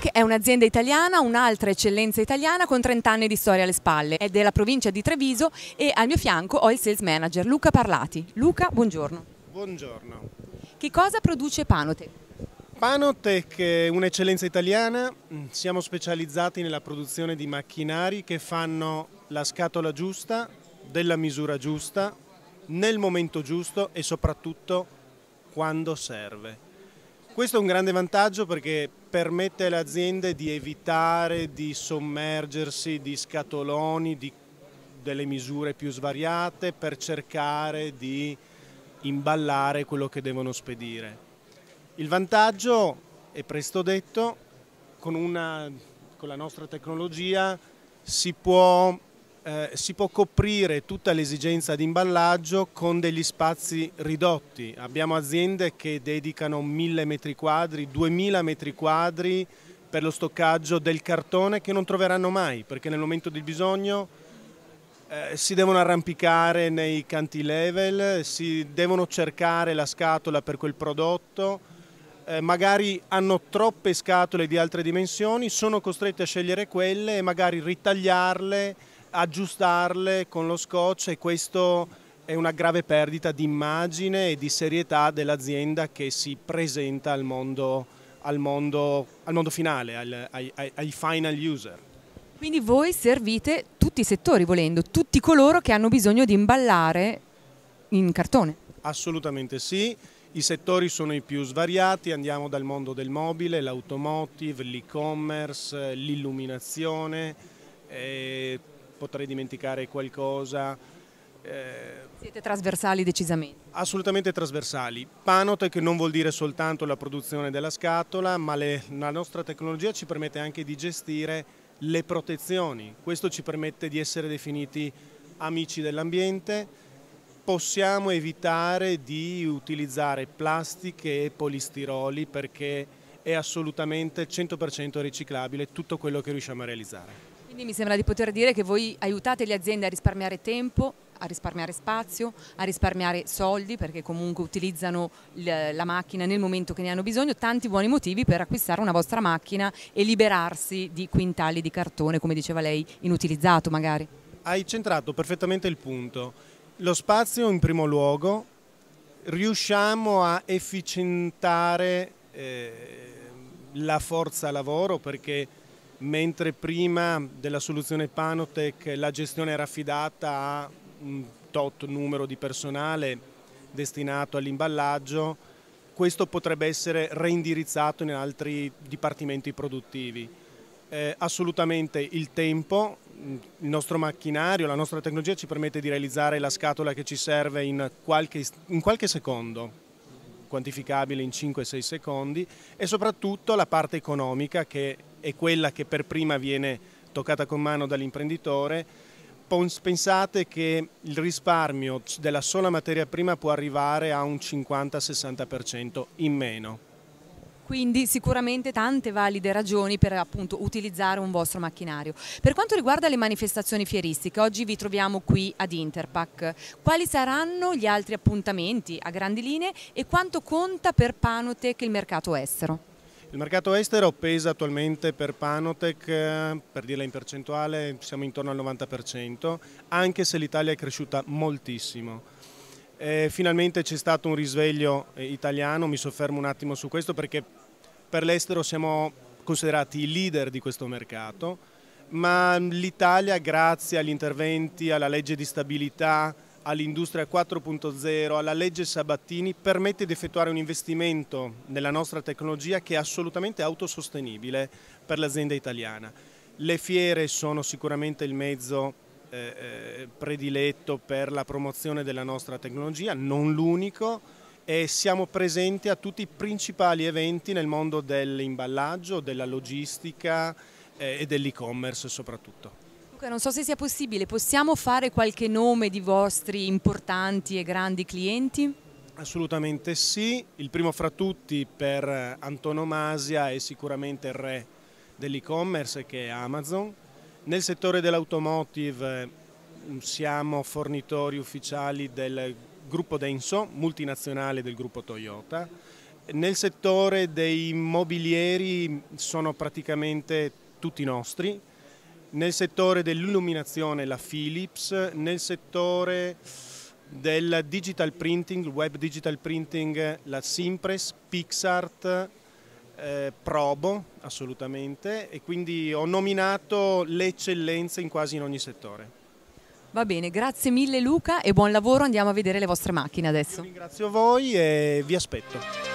Tech è un'azienda italiana, un'altra eccellenza italiana con 30 anni di storia alle spalle. È della provincia di Treviso e al mio fianco ho il sales manager Luca Parlati. Luca, buongiorno. Buongiorno. Che cosa produce Panotech? Panotech è un'eccellenza italiana, mm, siamo specializzati nella produzione di macchinari che fanno la scatola giusta, della misura giusta, nel momento giusto e soprattutto quando serve. Questo è un grande vantaggio perché permette alle aziende di evitare di sommergersi di scatoloni, di, delle misure più svariate per cercare di imballare quello che devono spedire. Il vantaggio è presto detto, con, una, con la nostra tecnologia si può eh, si può coprire tutta l'esigenza di imballaggio con degli spazi ridotti. Abbiamo aziende che dedicano 1000 metri quadri, 2000 metri quadri per lo stoccaggio del cartone che non troveranno mai perché nel momento del bisogno eh, si devono arrampicare nei cantilevel, si devono cercare la scatola per quel prodotto, eh, magari hanno troppe scatole di altre dimensioni, sono costretti a scegliere quelle e magari ritagliarle aggiustarle con lo scotch e questo è una grave perdita di immagine e di serietà dell'azienda che si presenta al mondo, al mondo, al mondo finale, al, ai, ai final user. Quindi voi servite tutti i settori volendo, tutti coloro che hanno bisogno di imballare in cartone? Assolutamente sì. I settori sono i più svariati, andiamo dal mondo del mobile, l'automotive, l'e-commerce, l'illuminazione, eh, potrei dimenticare qualcosa. Eh, Siete trasversali decisamente? Assolutamente trasversali. Panotech non vuol dire soltanto la produzione della scatola, ma le, la nostra tecnologia ci permette anche di gestire le protezioni. Questo ci permette di essere definiti amici dell'ambiente, possiamo evitare di utilizzare plastiche e polistiroli perché è assolutamente 100% riciclabile tutto quello che riusciamo a realizzare. Quindi mi sembra di poter dire che voi aiutate le aziende a risparmiare tempo, a risparmiare spazio, a risparmiare soldi perché comunque utilizzano la macchina nel momento che ne hanno bisogno, tanti buoni motivi per acquistare una vostra macchina e liberarsi di quintali di cartone, come diceva lei, inutilizzato magari. Hai centrato perfettamente il punto. Lo spazio in primo luogo, riusciamo a efficientare eh, la forza lavoro perché mentre prima della soluzione Panotech la gestione era affidata a un tot numero di personale destinato all'imballaggio, questo potrebbe essere reindirizzato in altri dipartimenti produttivi. Eh, assolutamente il tempo, il nostro macchinario, la nostra tecnologia ci permette di realizzare la scatola che ci serve in qualche, in qualche secondo, quantificabile in 5-6 secondi e soprattutto la parte economica che è quella che per prima viene toccata con mano dall'imprenditore, pensate che il risparmio della sola materia prima può arrivare a un 50-60% in meno. Quindi sicuramente tante valide ragioni per appunto, utilizzare un vostro macchinario. Per quanto riguarda le manifestazioni fieristiche, oggi vi troviamo qui ad Interpac. Quali saranno gli altri appuntamenti a grandi linee e quanto conta per Panotec il mercato estero? Il mercato estero pesa attualmente per Panotech, eh, per dirla in percentuale, siamo intorno al 90%, anche se l'Italia è cresciuta moltissimo. E finalmente c'è stato un risveglio eh, italiano, mi soffermo un attimo su questo perché per l'estero siamo considerati i leader di questo mercato, ma l'Italia grazie agli interventi, alla legge di stabilità, all'industria 4.0, alla legge Sabattini, permette di effettuare un investimento nella nostra tecnologia che è assolutamente autosostenibile per l'azienda italiana. Le fiere sono sicuramente il mezzo eh, eh, prediletto per la promozione della nostra tecnologia, non l'unico, e siamo presenti a tutti i principali eventi nel mondo dell'imballaggio, della logistica eh, e dell'e-commerce soprattutto. Comunque non so se sia possibile, possiamo fare qualche nome di vostri importanti e grandi clienti? Assolutamente sì, il primo fra tutti per antonomasia è sicuramente il re dell'e-commerce che è Amazon. Nel settore dell'automotive mm, siamo fornitori ufficiali del gruppo Denso, multinazionale del gruppo Toyota. Nel settore dei mobilieri mm, sono praticamente tutti nostri, nel settore dell'illuminazione la Philips, nel settore del digital printing, web digital printing la Simpress, Pixart, eh, Probo assolutamente e quindi ho nominato le eccellenze in quasi in ogni settore. Va bene, grazie mille Luca e buon lavoro, andiamo a vedere le vostre macchine adesso. Io ringrazio voi e vi aspetto.